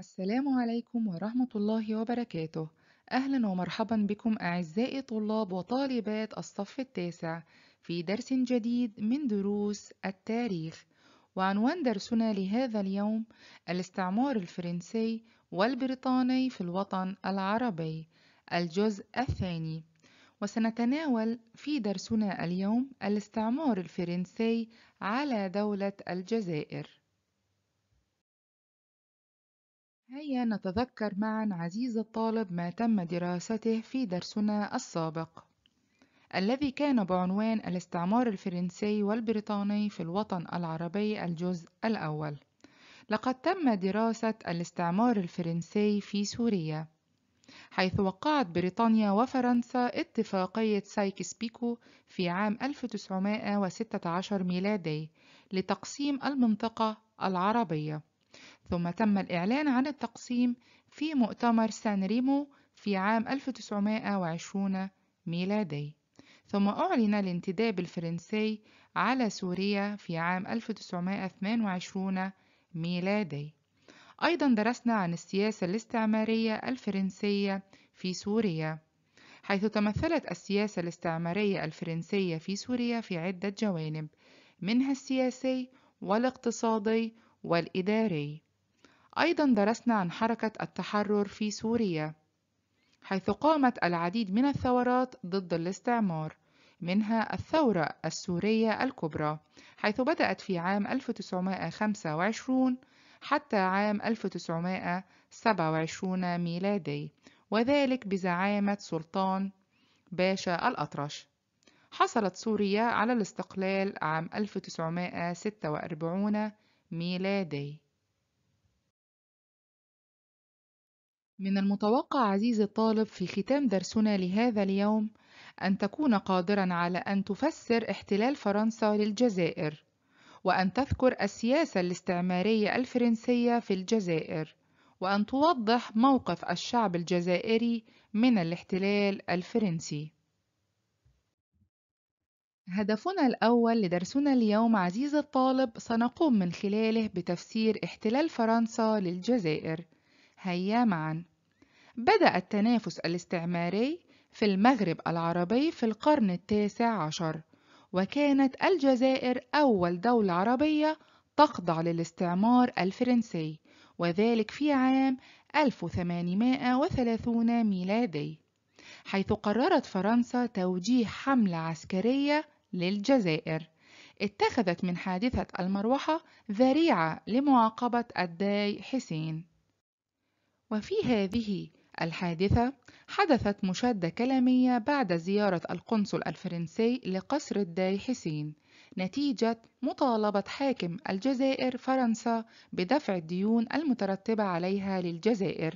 السلام عليكم ورحمة الله وبركاته أهلا ومرحبا بكم أعزائي طلاب وطالبات الصف التاسع في درس جديد من دروس التاريخ وعنوان درسنا لهذا اليوم الاستعمار الفرنسي والبريطاني في الوطن العربي الجزء الثاني وسنتناول في درسنا اليوم الاستعمار الفرنسي على دولة الجزائر هيا نتذكر معا عزيز الطالب ما تم دراسته في درسنا السابق الذي كان بعنوان الاستعمار الفرنسي والبريطاني في الوطن العربي الجزء الأول لقد تم دراسة الاستعمار الفرنسي في سوريا حيث وقعت بريطانيا وفرنسا اتفاقية سايكس بيكو في عام 1916 ميلادي لتقسيم المنطقة العربية ثم تم الإعلان عن التقسيم في مؤتمر سان ريمو في عام 1920 ميلادي ثم أعلن الانتداب الفرنسي على سوريا في عام 1928 ميلادي أيضا درسنا عن السياسة الاستعمارية الفرنسية في سوريا حيث تمثلت السياسة الاستعمارية الفرنسية في سوريا في عدة جوانب منها السياسي والاقتصادي والإداري أيضا درسنا عن حركة التحرر في سوريا حيث قامت العديد من الثورات ضد الاستعمار منها الثورة السورية الكبرى حيث بدأت في عام 1925 حتى عام 1927 ميلادي وذلك بزعامة سلطان باشا الأطرش حصلت سوريا على الاستقلال عام 1946 ميلادي من المتوقع عزيزي الطالب في ختام درسنا لهذا اليوم أن تكون قادرًا على أن تفسر احتلال فرنسا للجزائر، وأن تذكر السياسة الاستعمارية الفرنسية في الجزائر، وأن توضح موقف الشعب الجزائري من الاحتلال الفرنسي. هدفنا الأول لدرسنا اليوم عزيز الطالب سنقوم من خلاله بتفسير احتلال فرنسا للجزائر هيا معا بدأ التنافس الاستعماري في المغرب العربي في القرن التاسع عشر وكانت الجزائر أول دولة عربية تخضع للاستعمار الفرنسي وذلك في عام 1830 ميلادي حيث قررت فرنسا توجيه حملة عسكرية للجزائر اتخذت من حادثة المروحة ذريعة لمعاقبة الداي حسين وفي هذه الحادثة حدثت مشادة كلامية بعد زيارة القنصل الفرنسي لقصر الداي حسين نتيجة مطالبة حاكم الجزائر فرنسا بدفع الديون المترتبة عليها للجزائر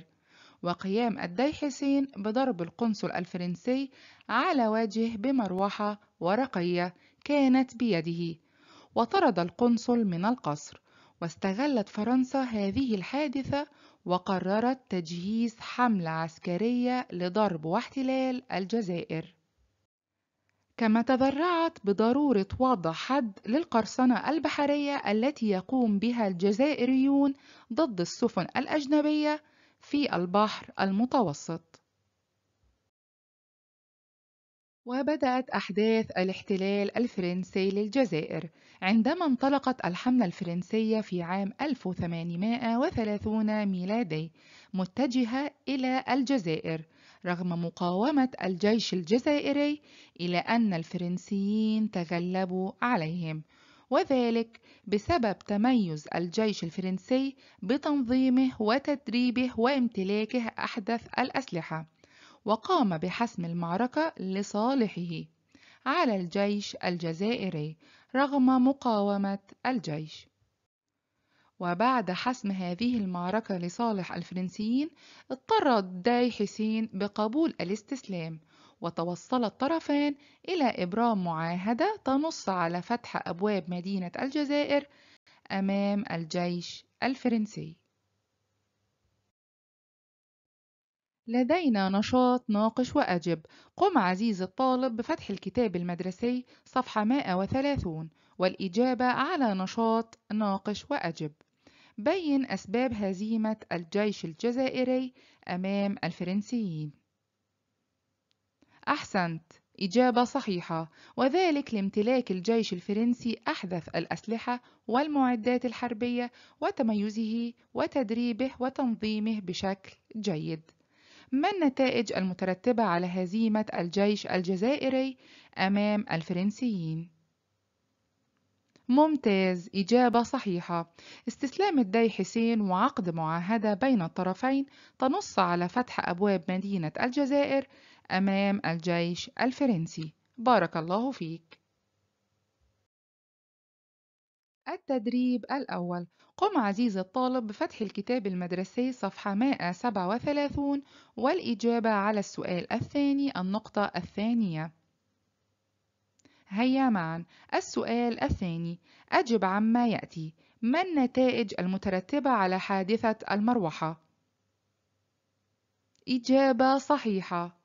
وقيام الديحسين بضرب القنصل الفرنسي على وجهه بمروحة ورقية كانت بيده وطرد القنصل من القصر واستغلت فرنسا هذه الحادثة وقررت تجهيز حملة عسكرية لضرب واحتلال الجزائر كما تذرعت بضرورة وضع حد للقرصنة البحرية التي يقوم بها الجزائريون ضد السفن الأجنبية في البحر المتوسط وبدأت أحداث الاحتلال الفرنسي للجزائر عندما انطلقت الحملة الفرنسية في عام 1830 ميلادي متجهة إلى الجزائر رغم مقاومة الجيش الجزائري إلى أن الفرنسيين تغلبوا عليهم وذلك بسبب تميز الجيش الفرنسي بتنظيمه وتدريبه وامتلاكه أحدث الأسلحة وقام بحسم المعركة لصالحه على الجيش الجزائري رغم مقاومة الجيش وبعد حسم هذه المعركة لصالح الفرنسيين اضطر داي حسين بقبول الاستسلام وتوصل الطرفان إلى إبرام معاهدة تنص على فتح أبواب مدينة الجزائر أمام الجيش الفرنسي. لدينا نشاط ناقش وأجب قم عزيز الطالب بفتح الكتاب المدرسي صفحة 130 والإجابة على نشاط ناقش وأجب بين أسباب هزيمة الجيش الجزائري أمام الفرنسيين أحسنت إجابة صحيحة وذلك لامتلاك الجيش الفرنسي أحدث الأسلحة والمعدات الحربية وتميزه وتدريبه وتنظيمه بشكل جيد ما النتائج المترتبة على هزيمة الجيش الجزائري أمام الفرنسيين؟ ممتاز إجابة صحيحة استسلام الدي حسين وعقد معاهدة بين الطرفين تنص على فتح أبواب مدينة الجزائر أمام الجيش الفرنسي بارك الله فيك التدريب الأول قم عزيزي الطالب بفتح الكتاب المدرسي صفحة 137 والإجابة على السؤال الثاني النقطة الثانية هيا معا السؤال الثاني أجب عما يأتي ما النتائج المترتبة على حادثة المروحة؟ إجابة صحيحة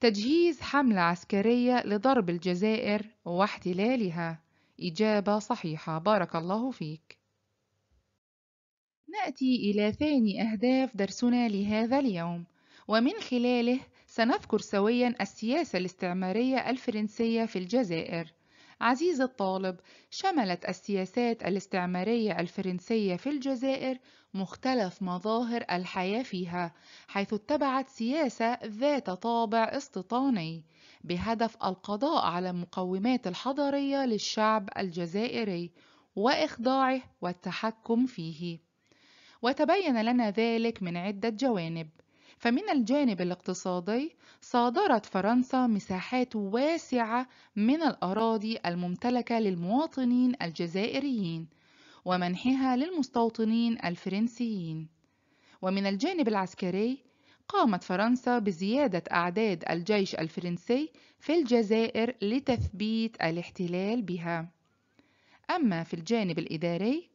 تجهيز حملة عسكرية لضرب الجزائر واحتلالها إجابة صحيحة بارك الله فيك نأتي إلى ثاني أهداف درسنا لهذا اليوم ومن خلاله سنذكر سويا السياسة الاستعمارية الفرنسية في الجزائر عزيز الطالب شملت السياسات الاستعمارية الفرنسية في الجزائر مختلف مظاهر الحياة فيها حيث اتبعت سياسة ذات طابع استيطاني بهدف القضاء على المقومات الحضارية للشعب الجزائري وإخضاعه والتحكم فيه وتبين لنا ذلك من عدة جوانب فمن الجانب الاقتصادي صادرت فرنسا مساحات واسعة من الأراضي الممتلكة للمواطنين الجزائريين ومنحها للمستوطنين الفرنسيين ومن الجانب العسكري قامت فرنسا بزيادة أعداد الجيش الفرنسي في الجزائر لتثبيت الاحتلال بها أما في الجانب الإداري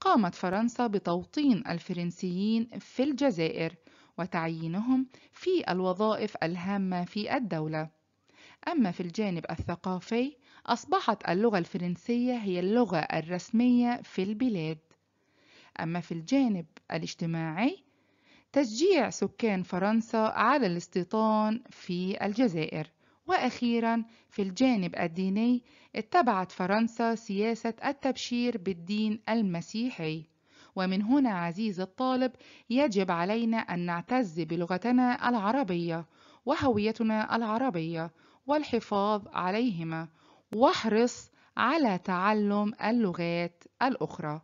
قامت فرنسا بتوطين الفرنسيين في الجزائر وتعيينهم في الوظائف الهامة في الدولة. أما في الجانب الثقافي، أصبحت اللغة الفرنسية هي اللغة الرسمية في البلاد. أما في الجانب الاجتماعي، تشجيع سكان فرنسا على الاستيطان في الجزائر. وأخيرا في الجانب الديني اتبعت فرنسا سياسة التبشير بالدين المسيحي ومن هنا عزيزي الطالب يجب علينا أن نعتز بلغتنا العربية وهويتنا العربية والحفاظ عليهما واحرص على تعلم اللغات الأخرى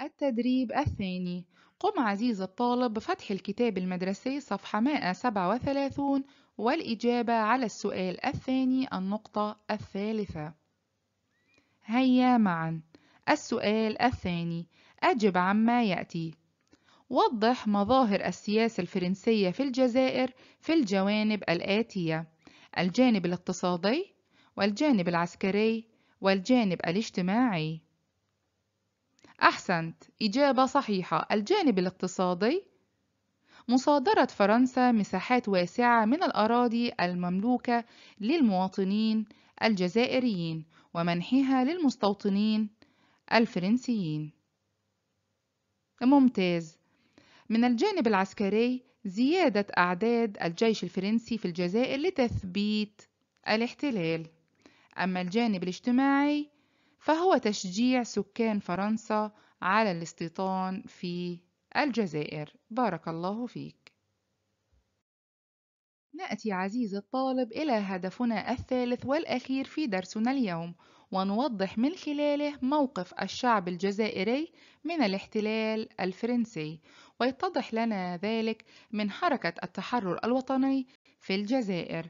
التدريب الثاني قم عزيز الطالب بفتح الكتاب المدرسي صفحة 137 والإجابة على السؤال الثاني النقطة الثالثة هيا معا السؤال الثاني أجب عما يأتي وضح مظاهر السياسة الفرنسية في الجزائر في الجوانب الآتية الجانب الاقتصادي والجانب العسكري والجانب الاجتماعي أحسنت إجابة صحيحة الجانب الاقتصادي مصادرة فرنسا مساحات واسعة من الأراضي المملوكة للمواطنين الجزائريين ومنحها للمستوطنين الفرنسيين ممتاز من الجانب العسكري زيادة أعداد الجيش الفرنسي في الجزائر لتثبيت الاحتلال أما الجانب الاجتماعي فهو تشجيع سكان فرنسا على الاستيطان في الجزائر بارك الله فيك نأتي عزيزي الطالب إلى هدفنا الثالث والأخير في درسنا اليوم ونوضح من خلاله موقف الشعب الجزائري من الاحتلال الفرنسي ويتضح لنا ذلك من حركة التحرر الوطني في الجزائر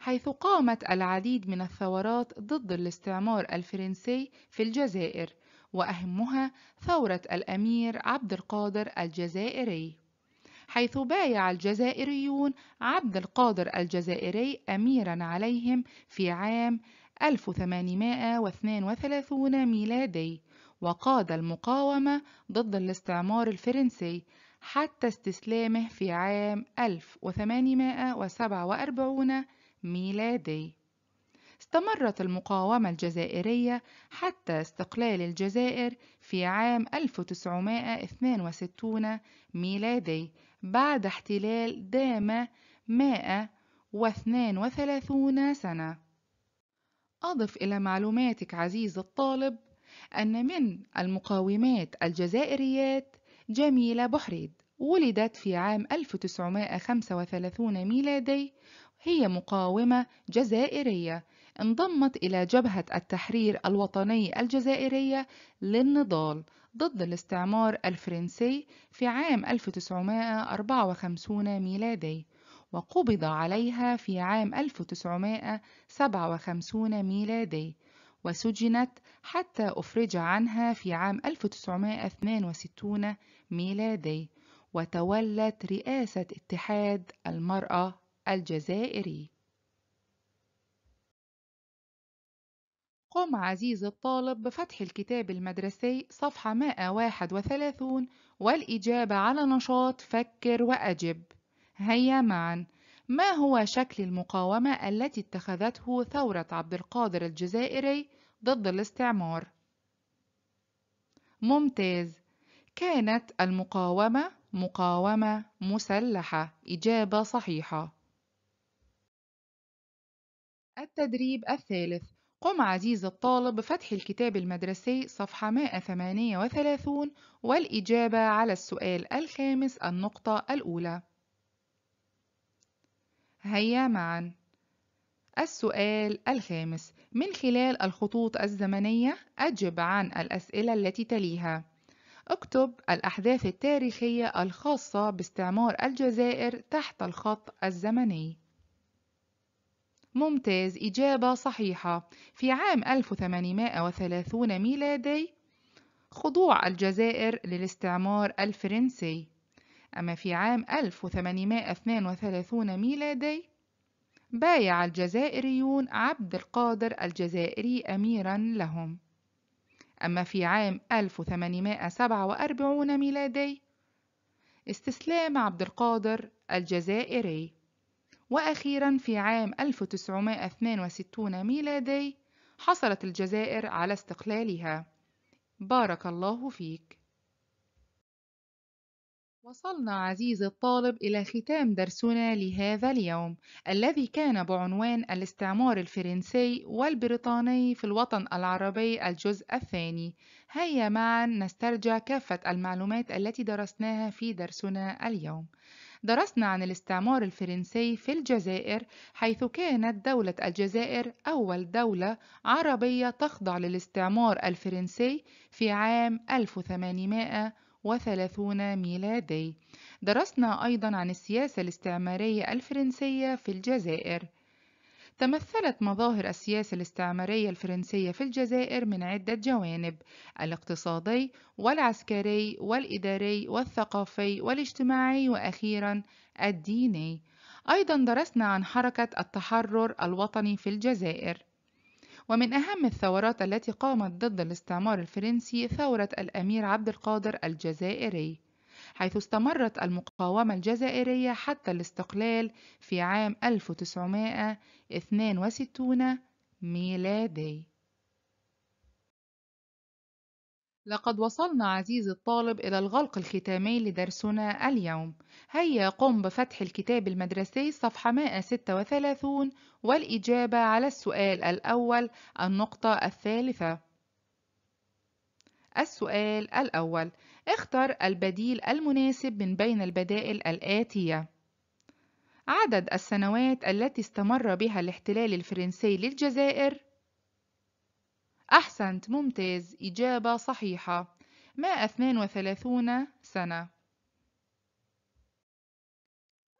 حيث قامت العديد من الثورات ضد الاستعمار الفرنسي في الجزائر وأهمها ثورة الأمير عبد القادر الجزائري حيث بايع الجزائريون عبد القادر الجزائري أميرا عليهم في عام 1832 ميلادي وقاد المقاومة ضد الاستعمار الفرنسي حتى استسلامه في عام 1847 ميلادي استمرت المقاومة الجزائرية حتى استقلال الجزائر في عام 1962 ميلادي بعد احتلال دام 132 سنة أضف إلى معلوماتك عزيز الطالب أن من المقاومات الجزائريات جميلة بحريد ولدت في عام 1935 ميلادي هي مقاومة جزائرية انضمت إلى جبهة التحرير الوطني الجزائرية للنضال ضد الاستعمار الفرنسي في عام 1954 ميلادي وقبض عليها في عام 1957 ميلادي وسجنت حتى أفرج عنها في عام 1962 ميلادي وتولت رئاسة اتحاد المرأة الجزائري قم عزيزي الطالب بفتح الكتاب المدرسي صفحة 131 والإجابة على نشاط فكر وأجب. هيا معا، ما هو شكل المقاومة التي اتخذته ثورة عبد القادر الجزائري ضد الاستعمار؟ ممتاز، كانت المقاومة مقاومة مسلحة، إجابة صحيحة. التدريب الثالث قم عزيز الطالب بفتح الكتاب المدرسي صفحة 138 والإجابة على السؤال الخامس النقطة الأولى هيا معا السؤال الخامس من خلال الخطوط الزمنية أجب عن الأسئلة التي تليها اكتب الأحداث التاريخية الخاصة باستعمار الجزائر تحت الخط الزمني ممتاز إجابة صحيحة في عام 1830 ميلادي خضوع الجزائر للاستعمار الفرنسي أما في عام 1832 ميلادي بايع الجزائريون عبد القادر الجزائري أميرا لهم أما في عام 1847 ميلادي استسلام عبد القادر الجزائري وأخيرا في عام 1962 ميلادي حصلت الجزائر على استقلالها بارك الله فيك وصلنا عزيزي الطالب إلى ختام درسنا لهذا اليوم الذي كان بعنوان الاستعمار الفرنسي والبريطاني في الوطن العربي الجزء الثاني هيا معا نسترجع كافة المعلومات التي درسناها في درسنا اليوم درسنا عن الاستعمار الفرنسي في الجزائر حيث كانت دولة الجزائر أول دولة عربية تخضع للاستعمار الفرنسي في عام 1830 ميلادي درسنا أيضا عن السياسة الاستعمارية الفرنسية في الجزائر تمثلت مظاهر السياسة الاستعمارية الفرنسية في الجزائر من عدة جوانب الاقتصادي والعسكري والإداري والثقافي والاجتماعي وأخيرا الديني أيضا درسنا عن حركة التحرر الوطني في الجزائر ومن أهم الثورات التي قامت ضد الاستعمار الفرنسي ثورة الأمير عبد القادر الجزائري حيث استمرت المقاومة الجزائرية حتى الاستقلال في عام 1962 ميلادي لقد وصلنا عزيزي الطالب إلى الغلق الختامي لدرسنا اليوم هيا قم بفتح الكتاب المدرسي صفحة 136 والإجابة على السؤال الأول النقطة الثالثة السؤال الأول اختر البديل المناسب من بين البدائل الآتية عدد السنوات التي استمر بها الاحتلال الفرنسي للجزائر أحسنت ممتاز إجابة صحيحة 132 سنة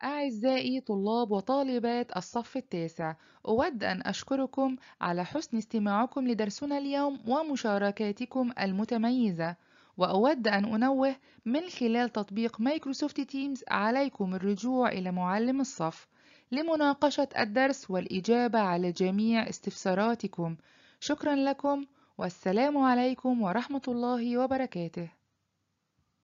أعزائي طلاب وطالبات الصف التاسع أود أن أشكركم على حسن استماعكم لدرسنا اليوم ومشاركاتكم المتميزة وأود أن أنوه من خلال تطبيق مايكروسوفت تيمز عليكم الرجوع إلى معلم الصف لمناقشة الدرس والإجابة على جميع استفساراتكم شكرا لكم والسلام عليكم ورحمة الله وبركاته